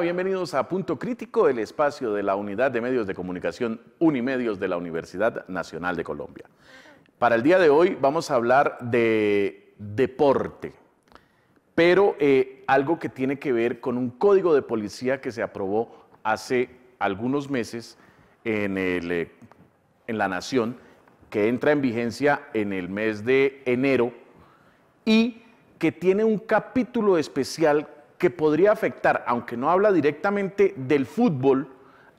bienvenidos a Punto Crítico, el espacio de la Unidad de Medios de Comunicación Unimedios de la Universidad Nacional de Colombia. Para el día de hoy vamos a hablar de deporte, pero eh, algo que tiene que ver con un código de policía que se aprobó hace algunos meses en, eh, en la Nación, que entra en vigencia en el mes de enero y que tiene un capítulo especial que podría afectar, aunque no habla directamente del fútbol,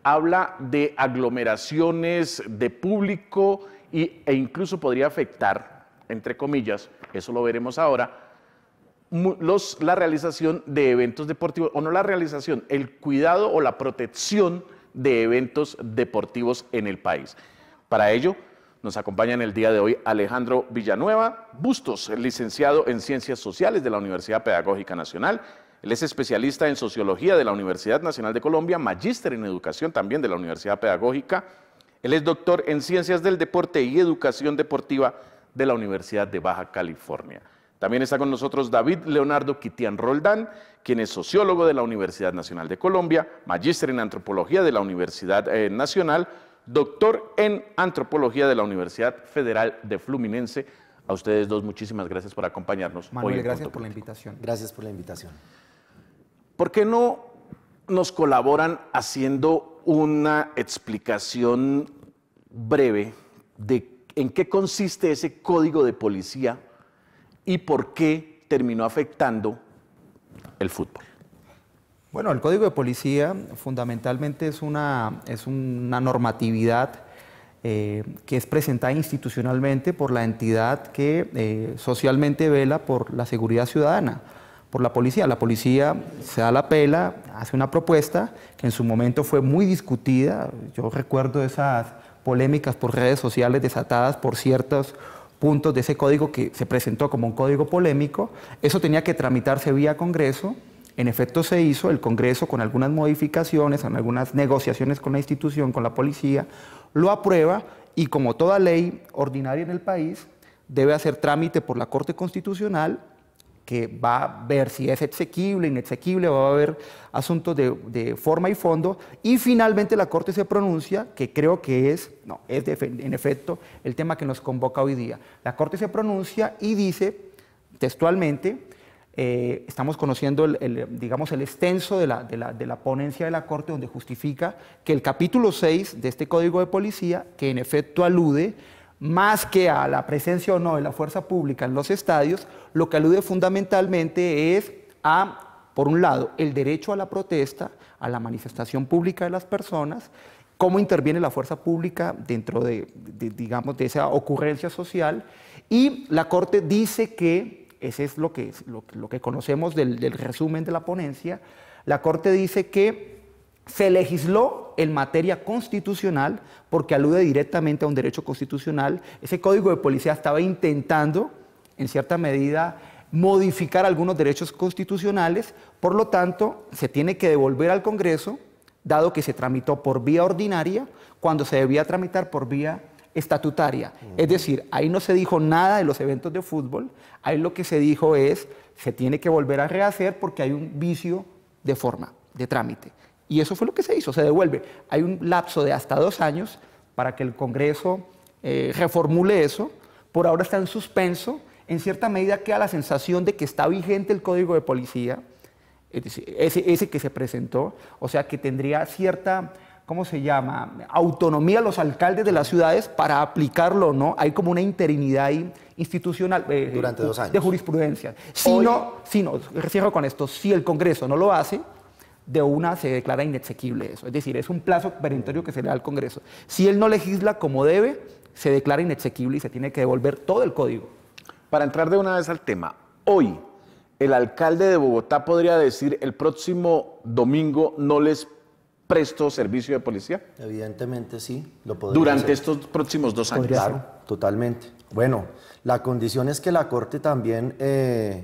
habla de aglomeraciones de público y, e incluso podría afectar, entre comillas, eso lo veremos ahora, la realización de eventos deportivos, o no la realización, el cuidado o la protección de eventos deportivos en el país. Para ello, nos acompaña en el día de hoy Alejandro Villanueva Bustos, licenciado en Ciencias Sociales de la Universidad Pedagógica Nacional, él es especialista en sociología de la Universidad Nacional de Colombia, magíster en educación también de la Universidad Pedagógica. Él es doctor en ciencias del deporte y educación deportiva de la Universidad de Baja California. También está con nosotros David Leonardo Quitian Roldán, quien es sociólogo de la Universidad Nacional de Colombia, magíster en antropología de la Universidad eh, Nacional, doctor en antropología de la Universidad Federal de Fluminense. A ustedes dos, muchísimas gracias por acompañarnos. Manuel, hoy gracias por la invitación. Gracias por la invitación. ¿por qué no nos colaboran haciendo una explicación breve de en qué consiste ese código de policía y por qué terminó afectando el fútbol? Bueno, el código de policía fundamentalmente es una, es una normatividad eh, que es presentada institucionalmente por la entidad que eh, socialmente vela por la seguridad ciudadana por la policía. La policía se da la pela, hace una propuesta que en su momento fue muy discutida. Yo recuerdo esas polémicas por redes sociales desatadas por ciertos puntos de ese código que se presentó como un código polémico. Eso tenía que tramitarse vía Congreso. En efecto se hizo, el Congreso con algunas modificaciones, con algunas negociaciones con la institución, con la policía, lo aprueba y como toda ley ordinaria en el país, debe hacer trámite por la Corte Constitucional que va a ver si es exequible, inexequible, va a haber asuntos de, forma y fondo, y finalmente la Corte se pronuncia, que creo que es, no, es en efecto el tema que nos convoca hoy día. La Corte se pronuncia y dice textualmente, eh, estamos conociendo el, digamos, el extenso de de la, de, la, ponencia de la Corte donde justifica que el capítulo 6 de este Código de Policía, que en efecto alude más que a la presencia o no de la fuerza pública en los estadios, lo que alude fundamentalmente es a, por un lado, el derecho a la protesta, a la manifestación pública de las personas, cómo interviene la fuerza pública dentro de, digamos, de esa ocurrencia social, y la Corte dice que, ese es lo que, que conocemos del resumen de la ponencia, la Corte dice que se legisló en materia constitucional porque alude directamente a un derecho constitucional. Ese código de policía estaba intentando, en cierta medida, modificar algunos derechos constitucionales, por lo tanto, se tiene que devolver al Congreso, dado que se tramitó por vía ordinaria, cuando se debía tramitar por vía estatutaria. Mm. Es decir, ahí no se dijo nada de los eventos de fútbol, ahí lo que se dijo es, se tiene que volver a rehacer porque hay un vicio de forma, de trámite. Y eso fue lo que se hizo, se devuelve. Hay un lapso de hasta dos años para que el Congreso eh, reformule eso. Por ahora está en suspenso. En cierta medida queda la sensación de que está vigente el Código de Policía, ese, ese que se presentó, o sea que tendría cierta ¿cómo se llama?, autonomía a los alcaldes de las ciudades para aplicarlo no. Hay como una interinidad institucional. Eh, Durante dos años. De jurisprudencia. Si si no, cierro con esto, si el Congreso no lo hace, de una se declara inexequible eso. Es decir, es un plazo perentorio que se le da al Congreso. Si él no legisla como debe, se declara inexequible y se tiene que devolver todo el código. Para entrar de una vez al tema, hoy el alcalde de Bogotá podría decir el próximo domingo no les presto servicio de policía? Evidentemente sí, lo podría Durante estos próximos dos años. Claro, totalmente. Bueno, la condición es que la Corte también eh,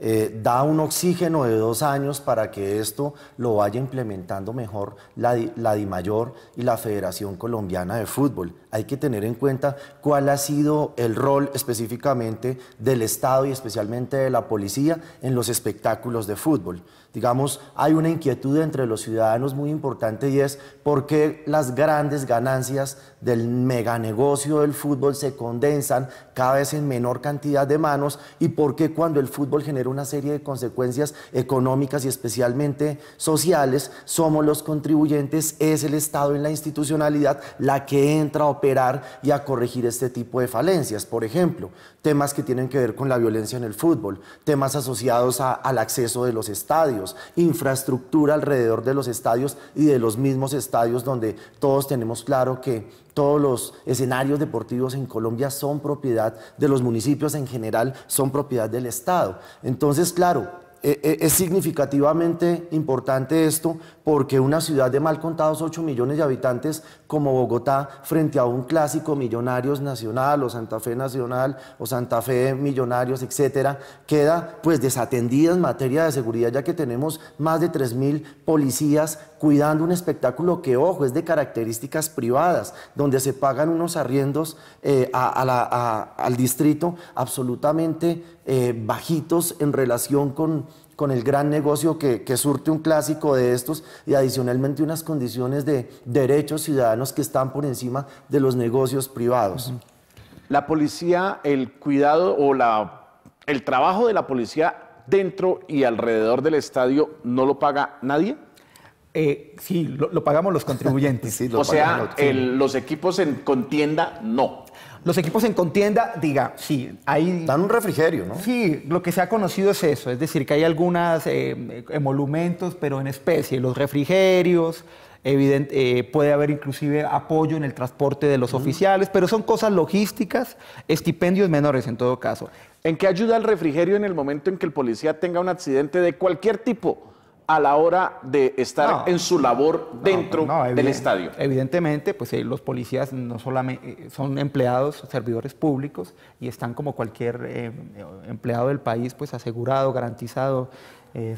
eh, da un oxígeno de dos años para que esto lo vaya implementando mejor la, la DIMAYOR y la Federación Colombiana de Fútbol. Hay que tener en cuenta cuál ha sido el rol específicamente del Estado y especialmente de la policía en los espectáculos de fútbol. Digamos, hay una inquietud entre los ciudadanos muy importante y es por qué las grandes ganancias del meganegocio del fútbol se condensan cada vez en menor cantidad de manos y por qué cuando el fútbol genera una serie de consecuencias económicas y especialmente sociales, somos los contribuyentes, es el Estado en la institucionalidad la que entra a operar y a corregir este tipo de falencias. Por ejemplo, temas que tienen que ver con la violencia en el fútbol, temas asociados al acceso de los estadios infraestructura alrededor de los estadios y de los mismos estadios donde todos tenemos claro que todos los escenarios deportivos en Colombia son propiedad de los municipios en general, son propiedad del Estado. Entonces, claro, e, e, es significativamente importante esto porque una ciudad de mal contados 8 millones de habitantes como Bogotá frente a un clásico Millonarios Nacional o Santa Fe Nacional o Santa Fe Millonarios, etcétera, queda pues desatendida en materia de seguridad ya que tenemos más de mil policías cuidando un espectáculo que ojo es de características privadas donde se pagan unos arriendos eh, al distrito absolutamente eh, bajitos en relación con, con el gran negocio que, surte un clásico de estos y adicionalmente unas condiciones de derechos ciudadanos que están por encima de los negocios privados. La policía, el cuidado o la, el trabajo de la policía dentro y alrededor del estadio no lo paga nadie? Eh, sí, lo, pagamos los contribuyentes. o sea, los equipos en contienda no los equipos en contienda, diga, sí, hay... Dan un refrigerio, ¿no? Sí, lo que se ha conocido es eso, es decir, que hay algunos eh, emolumentos, pero en especie, los refrigerios, Evidente, eh, puede haber inclusive apoyo en el transporte de los oficiales, pero son cosas logísticas, estipendios menores en todo caso. ¿En qué ayuda el refrigerio en el momento en que el policía tenga un accidente de cualquier tipo? a la hora de estar en su labor dentro del estadio. Evidentemente, pues eh, los policías no solamente eh, son empleados, servidores públicos y están como cualquier eh, empleado del país, pues asegurado, garantizado.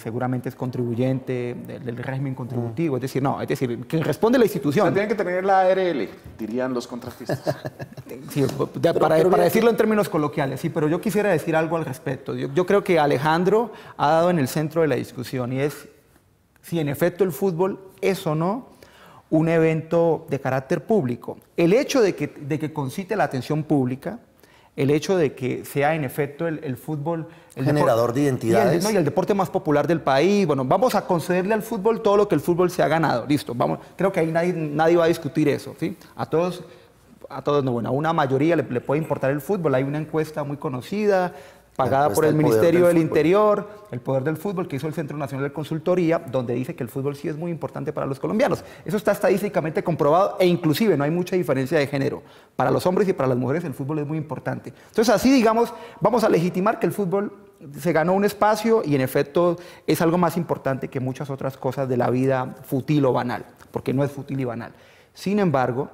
seguramente es contribuyente del, régimen contributivo, es decir, no, es decir, que responde la institución. tienen que tener la ARL, dirían los contratistas. para, decirlo en términos coloquiales, sí, pero yo quisiera decir algo al respecto. yo creo que Alejandro ha dado en el centro de la discusión y es si en efecto el fútbol es o no un evento de carácter público. El hecho de que, de que concite la atención pública, el hecho de que sea en efecto el, fútbol... El Generador de identidades. Y el, deporte más popular del país. Bueno, vamos a concederle al fútbol todo lo que el fútbol se ha ganado. Listo, vamos. Creo que ahí nadie, nadie va a discutir eso. ¿sí? A todos, a todos, no, bueno, a una mayoría le puede importar el fútbol. Hay una encuesta muy conocida pagada por el Ministerio del, Interior, el poder del fútbol que hizo el Centro Nacional de Consultoría, donde dice que el fútbol sí es muy importante para los colombianos. Eso está estadísticamente comprobado e inclusive no hay mucha diferencia de género. Para los hombres y para las mujeres el fútbol es muy importante. Entonces así digamos, vamos a legitimar que el fútbol se ganó un espacio y en efecto es algo más importante que muchas otras cosas de la vida futil o banal, porque no es futil y banal. Sin embargo,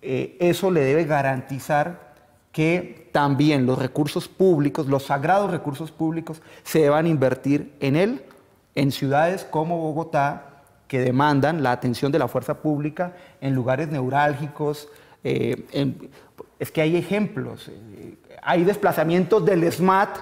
eh, eso le debe garantizar que también los recursos públicos, los sagrados recursos públicos, se deban invertir en él, en ciudades como Bogotá, que demandan la atención de la fuerza pública en lugares neurálgicos. Eh, es que hay ejemplos. Eh, hay desplazamientos del SMAT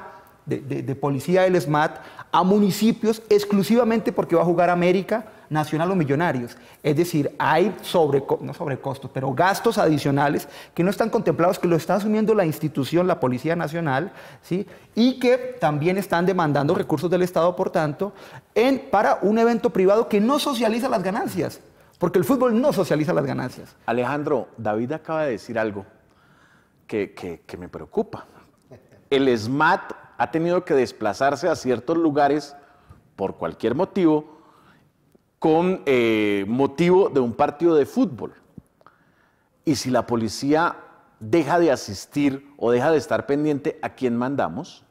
de, policía del SMAT a municipios exclusivamente porque va a jugar América, Nacional o Millonarios. Es decir, hay sobre, no sobrecostos, pero gastos adicionales que no están contemplados, que lo está asumiendo la institución, la Policía Nacional, ¿sí? y que también están demandando recursos del Estado, por tanto, en, para un evento privado que no socializa las ganancias, porque el fútbol no socializa las ganancias. Alejandro, David acaba de decir algo que, que me preocupa. El SMAT ha tenido que desplazarse a ciertos lugares por cualquier motivo con eh, motivo de un partido de fútbol. Y si la policía deja de asistir o deja de estar pendiente a quién mandamos,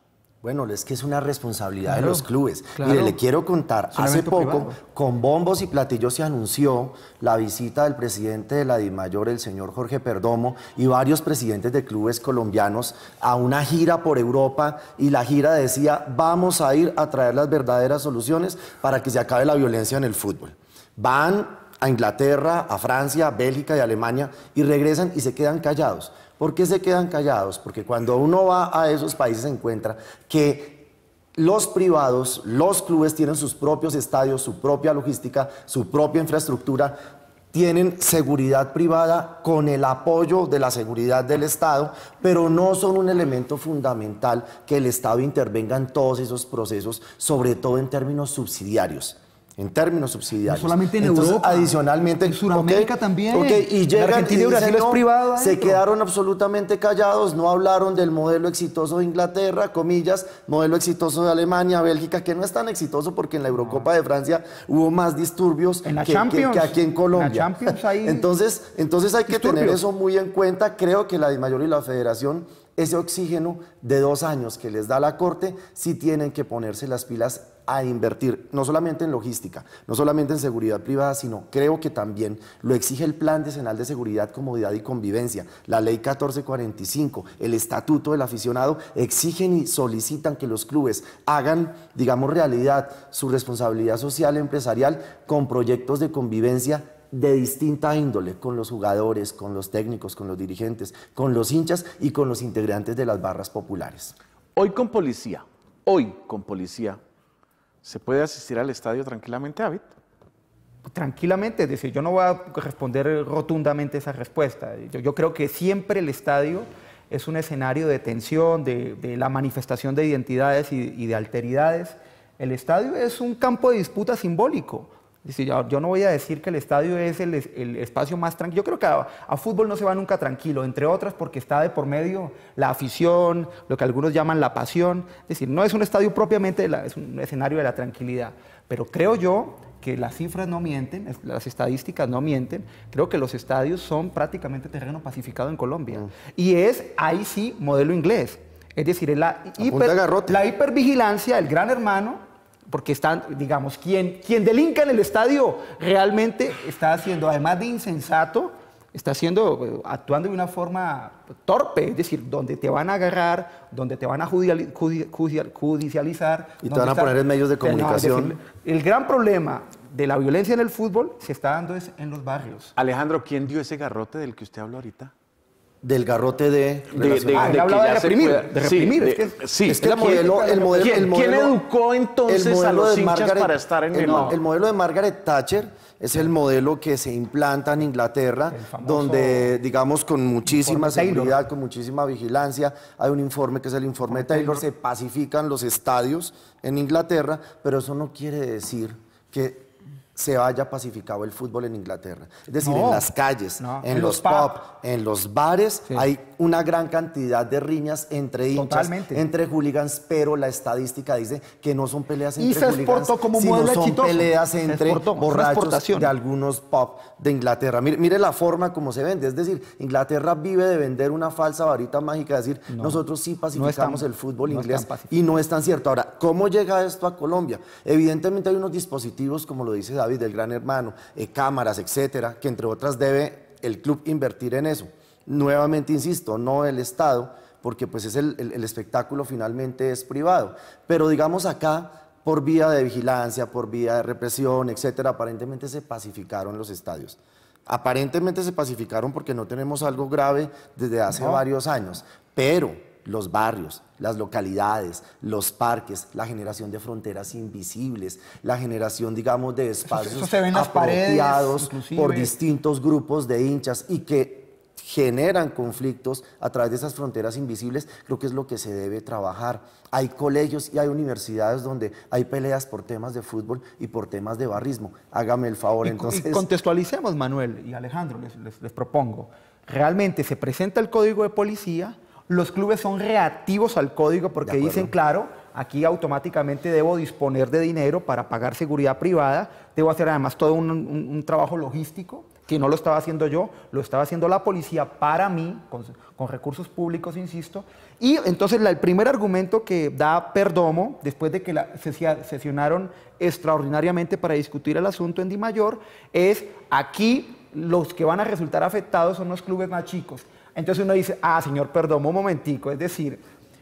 bueno, es que es una responsabilidad de los clubes. Mire, le quiero contar, hace poco, con bombos y platillos se anunció la visita del presidente de la DIMAYOR, el señor Jorge Perdomo, y varios presidentes de clubes colombianos a una gira por Europa, y la gira decía, vamos a ir a traer las verdaderas soluciones para que se acabe la violencia en el fútbol. Van a Inglaterra, a Francia, a Bélgica y Alemania, y regresan y se quedan callados. ¿Por qué se quedan callados? Porque cuando uno va a esos países se encuentra que los privados, los clubes tienen sus propios estadios, su propia logística, su propia infraestructura, tienen seguridad privada con el apoyo de la seguridad del Estado, pero no son un elemento fundamental que el Estado intervenga en todos esos procesos, sobre todo en términos subsidiarios en términos subsidiarios. solamente en Europa. Adicionalmente. En Sudamérica también. y Argentina y, Brasil es privado se quedaron absolutamente callados, no hablaron del modelo exitoso de Inglaterra, comillas, modelo exitoso de Alemania, Bélgica, que no es tan exitoso porque en la Eurocopa ah. de Francia hubo más disturbios que, aquí en Colombia. entonces, entonces hay que tener eso muy en cuenta. Creo que la mayor y la Federación ese oxígeno de dos años que les da la Corte, sí tienen que ponerse las pilas a invertir, no solamente en logística, no solamente en seguridad privada, sino creo que también lo exige el Plan Decenal de Seguridad, Comodidad y Convivencia, la Ley 1445, el Estatuto del Aficionado, exigen y solicitan que los clubes hagan, digamos, realidad su responsabilidad social empresarial con proyectos de convivencia de distinta índole, con los jugadores, con los técnicos, con los dirigentes, con los hinchas y con los integrantes de las barras populares. Hoy con policía, hoy con policía, ¿se puede asistir al estadio tranquilamente, David? Tranquilamente, decir, yo no voy a responder rotundamente esa respuesta. Yo, creo que siempre el estadio es un escenario de tensión, de, la manifestación de identidades y de alteridades. El estadio es un campo de disputa simbólico yo, no voy a decir que el estadio es el, espacio más tranquilo. Yo creo que a, fútbol no se va nunca tranquilo, entre otras porque está de por medio la afición, lo que algunos llaman la pasión. Es decir, no es un estadio propiamente, es un escenario de la tranquilidad. Pero creo yo que las cifras no mienten, las estadísticas no mienten. Creo que los estadios son prácticamente terreno pacificado en Colombia. Mm. Y es ahí sí modelo inglés. Es decir, la, la hipervigilancia, el gran hermano porque están, digamos, quien, delinca en el estadio realmente está haciendo, además de insensato, está haciendo, eh, actuando de una forma torpe, es decir, donde te van a agarrar, donde te van a judicializar. Y te van a poner en medios de comunicación. el gran problema de la violencia en el fútbol se está dando es en los barrios. Alejandro, ¿quién dio ese garrote del que usted habló ahorita? del garrote de... de, de, ah, reprimir. es que, el, modelo, ¿Quién, educó entonces a los de Margaret, para estar en el, el, el modelo de Margaret Thatcher es el modelo que se implanta en Inglaterra, donde, digamos, con muchísima seguridad, con muchísima vigilancia, hay un informe que es el informe Taylor, se pacifican los estadios en Inglaterra, pero eso no quiere decir que se haya pacificado el fútbol en Inglaterra. Es decir, en las calles, en, los, pubs, en los bares, hay una gran cantidad de riñas entre hinchas, entre hooligans, pero la estadística dice que no son peleas entre y hooligans, sino son peleas entre borrachos de algunos pop de Inglaterra. Mire, la forma como se vende, es decir, Inglaterra vive de vender una falsa varita mágica, es decir, nosotros sí pacificamos el fútbol inglés y no es tan cierto. Ahora, ¿cómo llega esto a Colombia? Evidentemente hay unos dispositivos, como lo dice David, del gran hermano, eh, cámaras, etcétera, que entre otras debe el club invertir en eso. Nuevamente, insisto, no el Estado, porque pues es el, espectáculo finalmente es privado. Pero digamos acá, por vía de vigilancia, por vía de represión, etcétera, aparentemente se pacificaron los estadios. Aparentemente se pacificaron porque no tenemos algo grave desde hace varios años, pero los barrios, las localidades, los parques, la generación de fronteras invisibles, la generación, digamos, de espacios apropiados por distintos grupos de hinchas y que generan conflictos a través de esas fronteras invisibles, creo que es lo que se debe trabajar. Hay colegios y hay universidades donde hay peleas por temas de fútbol y por temas de barrismo. Hágame el favor, entonces. contextualicemos, Manuel y Alejandro, les, propongo. Realmente se presenta el código de policía, los clubes son reactivos al código porque dicen, claro, aquí automáticamente debo disponer de dinero para pagar seguridad privada, debo hacer además todo un trabajo logístico que no lo estaba haciendo yo, lo estaba haciendo la policía para mí, con, recursos públicos, insisto. Y entonces el primer argumento que da Perdomo, después de que la, se sesionaron extraordinariamente para discutir el asunto en Di Mayor, es aquí los que van a resultar afectados son los clubes más chicos. Entonces uno dice, ah, señor Perdomo, un momentico, es decir,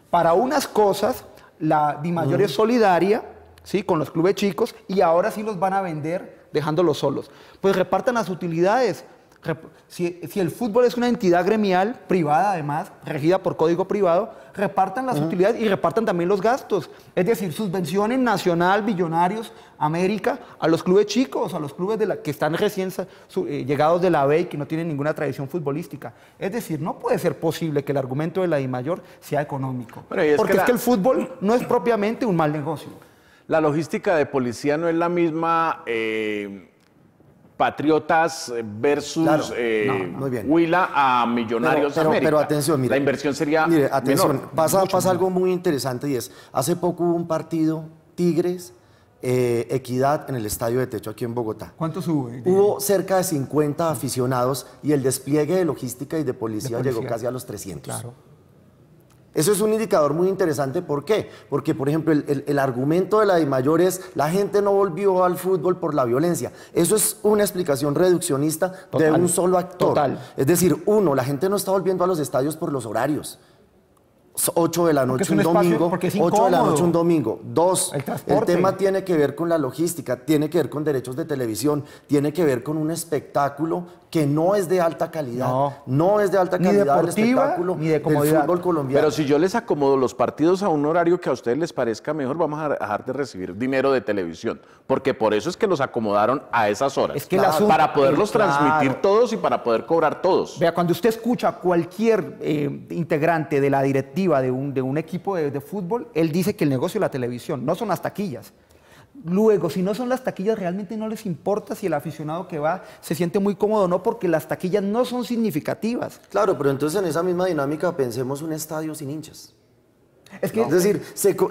para unas cosas la Di Mayor es solidaria, ¿sí? Con los clubes chicos y ahora sí los van a vender dejándolos solos? Pues repartan las utilidades. Si, el fútbol es una entidad gremial, privada además, regida por código privado, repartan las utilidades y repartan también los gastos. Es decir, subvenciones Nacional, Billonarios, América, a los clubes chicos, a los clubes de la, que están recién eh, llegados de la B y que no tienen ninguna tradición futbolística. Es decir, no puede ser posible que el argumento de la I mayor sea económico. porque es que el fútbol no es propiamente un mal negocio. La logística de policía no es la misma eh, Patriotas versus eh, Huila a Millonarios pero, atención, mira, La inversión sería Mire, atención, pasa, algo muy interesante y es, hace poco hubo un partido Tigres eh, equidad en el estadio de Techo aquí en Bogotá. ¿Cuántos hubo? Hubo cerca de 50 aficionados y el despliegue de logística y de policía. llegó casi a los 300. Claro. Eso es un indicador muy interesante. ¿Por qué? Porque, por ejemplo, el, argumento de la de mayor es la gente no volvió al fútbol por la violencia. Eso es una explicación reduccionista de un solo actor. Es decir, uno, la gente no está volviendo a los estadios por los horarios. 8 de la noche un, domingo, 8 de la noche un domingo. 2 el, tema tiene que ver con la logística, tiene que ver con derechos de televisión, tiene que ver con un espectáculo que no es de alta calidad. No, es de alta calidad el espectáculo ni de del fútbol colombiano. Pero si yo les acomodo los partidos a un horario que a ustedes les parezca mejor, vamos a dejar de recibir dinero de televisión, porque por eso es que los acomodaron a esas horas. para poderlos eh, transmitir todos y para poder cobrar todos. Vea, cuando usted escucha a cualquier eh, integrante de la directiva de un, equipo de, fútbol, él dice que el negocio de la televisión no son las taquillas. Luego, si no son las taquillas, realmente no les importa si el aficionado que va se siente muy cómodo o no, porque las taquillas no son significativas. Claro, pero entonces en esa misma dinámica pensemos un estadio sin hinchas. Es, decir,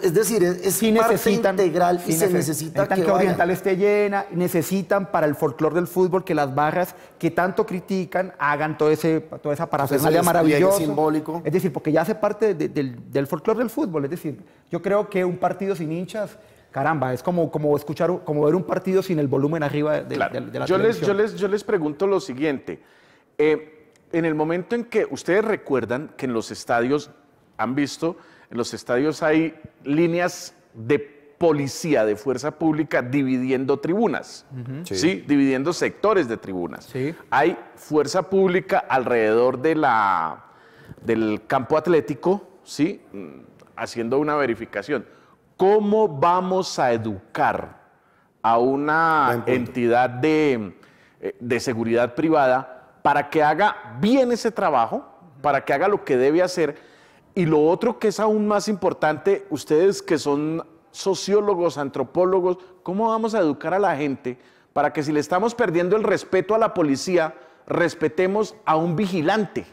es, decir, parte integral y se necesita, que, Oriental esté llena, necesitan para el folclore del fútbol que las barras que tanto critican hagan todo ese, toda esa pues parafernalia maravillosa. simbólico. Es decir, porque ya hace parte del, del folclore del fútbol. Es decir, yo creo que un partido sin hinchas caramba, es como, como escuchar, como ver un partido sin el volumen arriba de, la yo Les, yo, les, pregunto lo siguiente. Eh, en el momento en que ustedes recuerdan que en los estadios han visto en los estadios hay líneas de policía, de fuerza pública, dividiendo tribunas, dividiendo sectores de tribunas. Hay fuerza pública alrededor de la, del campo atlético, ¿sí? Mm, haciendo una verificación. ¿Cómo vamos a educar a una entidad de, eh, de seguridad privada para que haga bien ese trabajo, para que haga lo que debe hacer? Y lo otro que es aún más importante, ustedes que son sociólogos, antropólogos, ¿cómo vamos a educar a la gente para que si le estamos perdiendo el respeto a la policía, respetemos a un vigilante?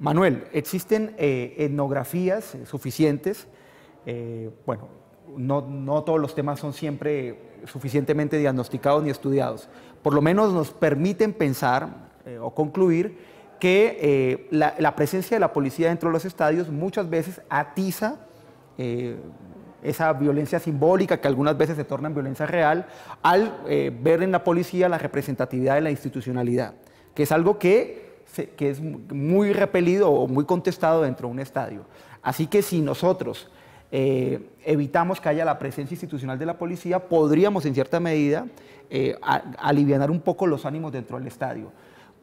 Manuel, existen eh, etnografías suficientes, eh, bueno, no, todos los temas son siempre suficientemente diagnosticados ni estudiados, por lo menos nos permiten pensar eh, o concluir que eh, la, presencia de la policía dentro de los estadios muchas veces atiza eh, esa violencia simbólica que algunas veces se torna en violencia real al eh, ver en la policía la representatividad de la institucionalidad, que es algo que, es muy repelido o muy contestado dentro de un estadio. Así que si nosotros evitamos que haya la presencia institucional de la policía, podríamos en cierta medida aliviar un poco los ánimos dentro del estadio.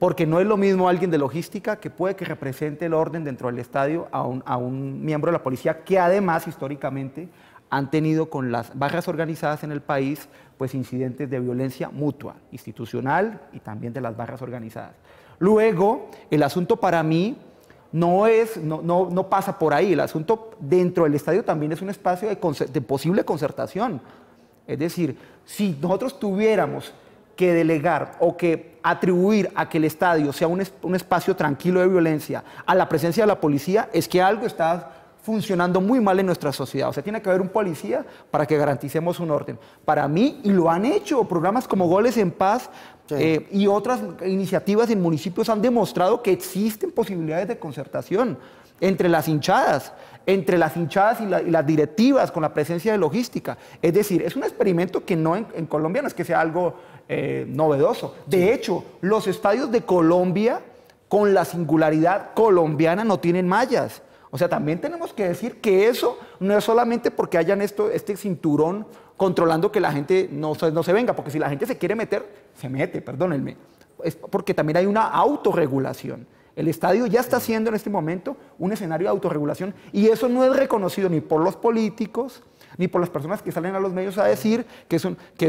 Porque no es lo mismo alguien de logística que puede que represente el orden dentro del estadio a un, a un miembro de la policía que además históricamente han tenido con las barras organizadas en el país pues incidentes de violencia mutua, institucional y también de las barras organizadas. Luego, el asunto para mí no, es, no, no, no pasa por ahí, el asunto dentro del estadio también es un espacio de, de posible concertación. Es decir, si nosotros tuviéramos que delegar o que atribuir a que el estadio sea un, espacio tranquilo de violencia a la presencia de la policía es que algo está funcionando muy mal en nuestra sociedad. O sea, tiene que haber un policía para que garanticemos un orden. Para mí, y lo han hecho, programas como Goles en Paz eh, y otras iniciativas en municipios han demostrado que existen posibilidades de concertación entre las hinchadas, entre las hinchadas y, las directivas con la presencia de logística. Es decir, es un experimento que no en, en Colombia no es que sea algo eh, novedoso. De hecho, los estadios de Colombia, con la singularidad colombiana, no tienen mallas. O sea, también tenemos que decir que eso no es solamente porque hayan esto, este cinturón controlando que la gente no, no se venga, porque si la gente se quiere meter, se mete, perdónenme. Es porque también hay una autorregulación. El estadio ya está siendo en este momento un escenario de autorregulación y eso no es reconocido ni por los políticos, ni por las personas que salen a los medios a decir que es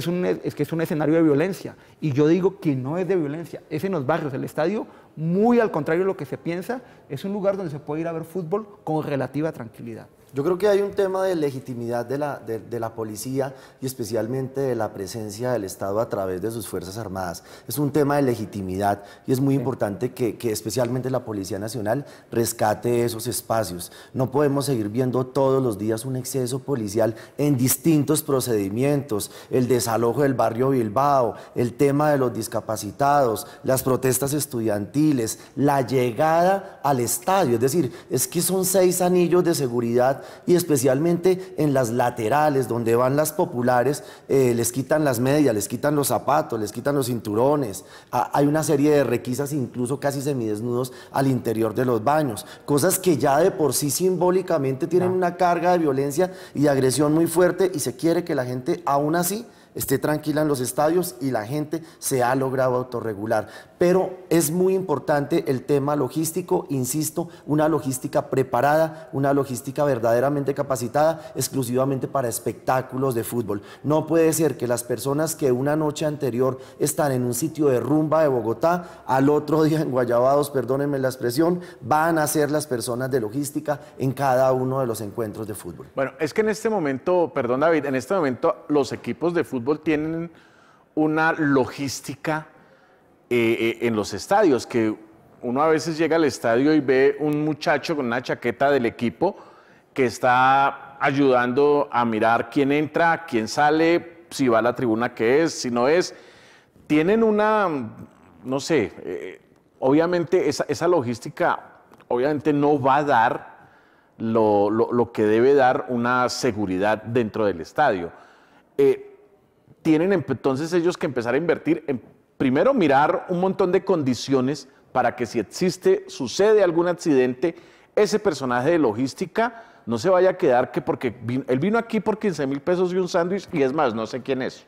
un, escenario de violencia. Y yo digo que no es de violencia, es en los barrios. El estadio, muy al contrario de lo que se piensa, es un lugar donde se puede ir a ver fútbol con relativa tranquilidad. Yo creo que hay un tema de legitimidad de la, de, la policía y especialmente de la presencia del Estado a través de sus Fuerzas Armadas. Es un tema de legitimidad y es muy importante que, que, especialmente la Policía Nacional rescate esos espacios. No podemos seguir viendo todos los días un exceso policial en distintos procedimientos, el desalojo del barrio Bilbao, el tema de los discapacitados, las protestas estudiantiles, la llegada al estadio. Es decir, es que son seis anillos de seguridad y especialmente en las laterales, donde van las populares, eh, les quitan las medias, les quitan los zapatos, les quitan los cinturones. Ah, hay una serie de requisas, incluso casi semidesnudos, al interior de los baños. Cosas que ya de por sí simbólicamente tienen una carga de violencia y agresión muy fuerte y se quiere que la gente aún así esté tranquila en los estadios y la gente se ha logrado autorregular pero es muy importante el tema logístico, insisto, una logística preparada, una logística verdaderamente capacitada exclusivamente para espectáculos de fútbol. No puede ser que las personas que una noche anterior están en un sitio de rumba de Bogotá, al otro día en Guayabados, perdónenme la expresión, van a ser las personas de logística en cada uno de los encuentros de fútbol. Bueno, es que en este momento, perdón David, en este momento los equipos de fútbol tienen una logística eh, eh, en los estadios, que uno a veces llega al estadio y ve un muchacho con una chaqueta del equipo que está ayudando a mirar quién entra, quién sale, si va a la tribuna que es, si no es. Tienen una, no sé, eh, obviamente esa, logística obviamente no va a dar lo, que debe dar una seguridad dentro del estadio. tienen entonces ellos que empezar a invertir en primero mirar un montón de condiciones para que si existe, sucede algún accidente, ese personaje de logística no se vaya a quedar que porque él vino aquí por 15 mil pesos y un sándwich y es más, no sé quién es.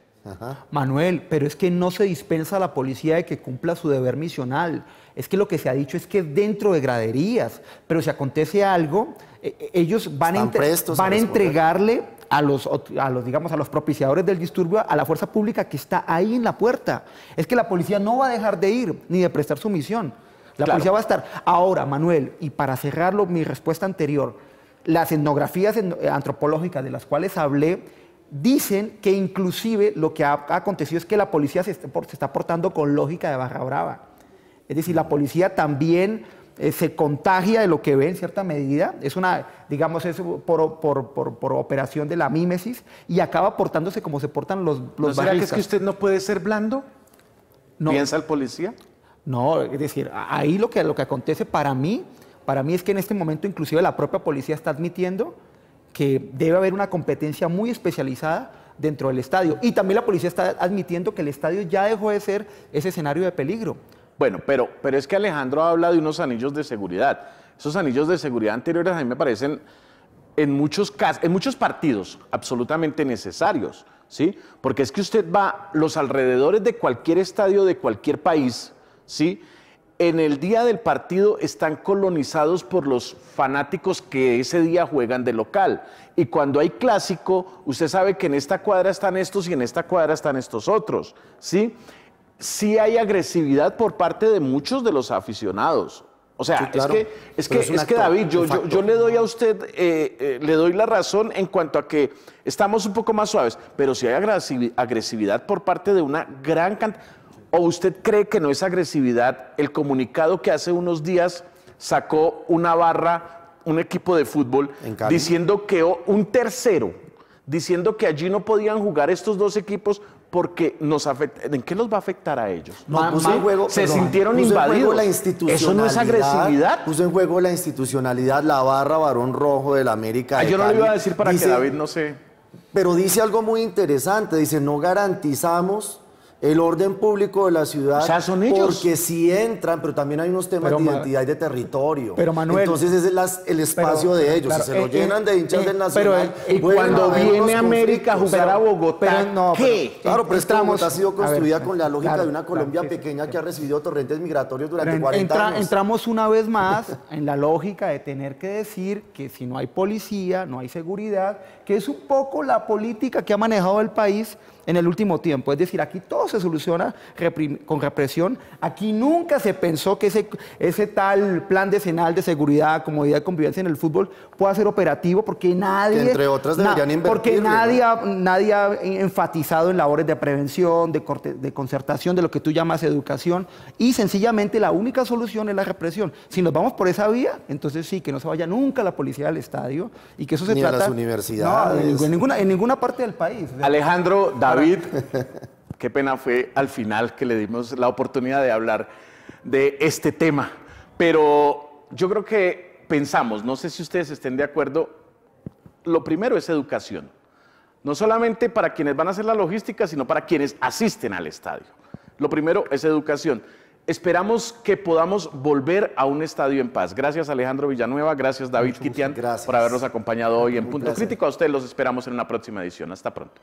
Manuel, pero es que no se dispensa a la policía de que cumpla su deber misional. Es que lo que se ha dicho es que dentro de graderías, pero si acontece algo, e, e, ellos van, van a entregarle a los, digamos, a los propiciadores del disturbio, a la fuerza pública que está ahí en la puerta. Es que la policía no va a dejar de ir ni de prestar su misión. La policía va a estar. Ahora, Manuel, y para cerrarlo, mi respuesta anterior, las etnografías eh, antropológicas de las cuales hablé dicen que inclusive lo que ha acontecido es que la policía se está, portando con lógica de barra brava. Es decir, la mm. policía también eh, se contagia de lo que ve en cierta medida, es una, digamos, es por, operación de la mímesis y acaba portándose como se portan los, los será que es que usted no puede ser blando? ¿Piensa el policía? No, es decir, ahí lo que, lo que acontece para mí, para mí es que en este momento inclusive la propia policía está admitiendo que debe haber una competencia muy especializada dentro del estadio. Y también la policía está admitiendo que el estadio ya dejó de ser ese escenario de peligro. Bueno, pero, pero es que Alejandro habla de unos anillos de seguridad. Esos anillos de seguridad anteriores a mí me parecen en muchos casos, en muchos partidos absolutamente necesarios, ¿sí? Porque es que usted va los alrededores de cualquier estadio de cualquier país, ¿sí? En el día del partido están colonizados por los fanáticos que ese día juegan de local. Y cuando hay clásico, usted sabe que en esta cuadra están estos y en esta cuadra están estos otros, ¿sí? Si hay agresividad por parte de muchos de los aficionados. O sea, es que, es que, es que David, yo, le doy a usted, eh, eh, le doy la razón en cuanto a que estamos un poco más suaves, pero si hay agresividad por parte de una gran cantidad. ¿O usted cree que no es agresividad el comunicado que hace unos días sacó una barra, un equipo de fútbol, diciendo que un tercero, diciendo que allí no podían jugar estos dos equipos porque nos afecta, ¿en qué nos va a afectar a ellos? No, pues juego, se sintieron invadidos. la institucionalidad, Eso no es agresividad. Puso en juego la institucionalidad, la barra varón rojo de la América. Ah, yo no lo iba a decir para que David no se. Pero dice algo muy interesante, dice, no garantizamos el orden público de la ciudad. Porque si entran, pero también hay unos temas de identidad y de territorio. Pero Manuel. Entonces es el, espacio de ellos. se lo eh, llenan de eh, hinchas eh, del Nacional. y cuando viene América a jugar a Bogotá, ¿qué? claro, pero esta ha sido construida con la lógica de una Colombia pequeña que ha recibido torrentes migratorios durante 40 años. Entramos una vez más en la lógica de tener que decir que si no hay policía, no hay seguridad, que es un poco la política que ha manejado el país en el último tiempo. Es decir, aquí todo se soluciona con represión. Aquí nunca se pensó que ese, ese tal plan decenal de seguridad, comodidad y convivencia en el fútbol pueda ser operativo porque nadie... entre otras Porque nadie, ha, nadie enfatizado en labores de prevención, de, de concertación, de lo que tú llamas educación. Y sencillamente la única solución es la represión. Si nos vamos por esa vía, entonces sí, que no se vaya nunca la policía al estadio y que eso se Ni trata... A las universidades. ninguna, en ninguna parte del país. Alejandro, David... qué pena fue al final que le dimos la oportunidad de hablar de este tema, pero yo creo que pensamos, no sé si ustedes estén de acuerdo, lo primero es educación, no solamente para quienes van a hacer la logística, sino para quienes asisten al estadio. Lo primero es educación. Esperamos que podamos volver a un estadio en paz. Gracias Alejandro Villanueva, gracias David Kitian por habernos acompañado hoy en Punto Crítico. A ustedes los esperamos en una próxima edición. Hasta pronto.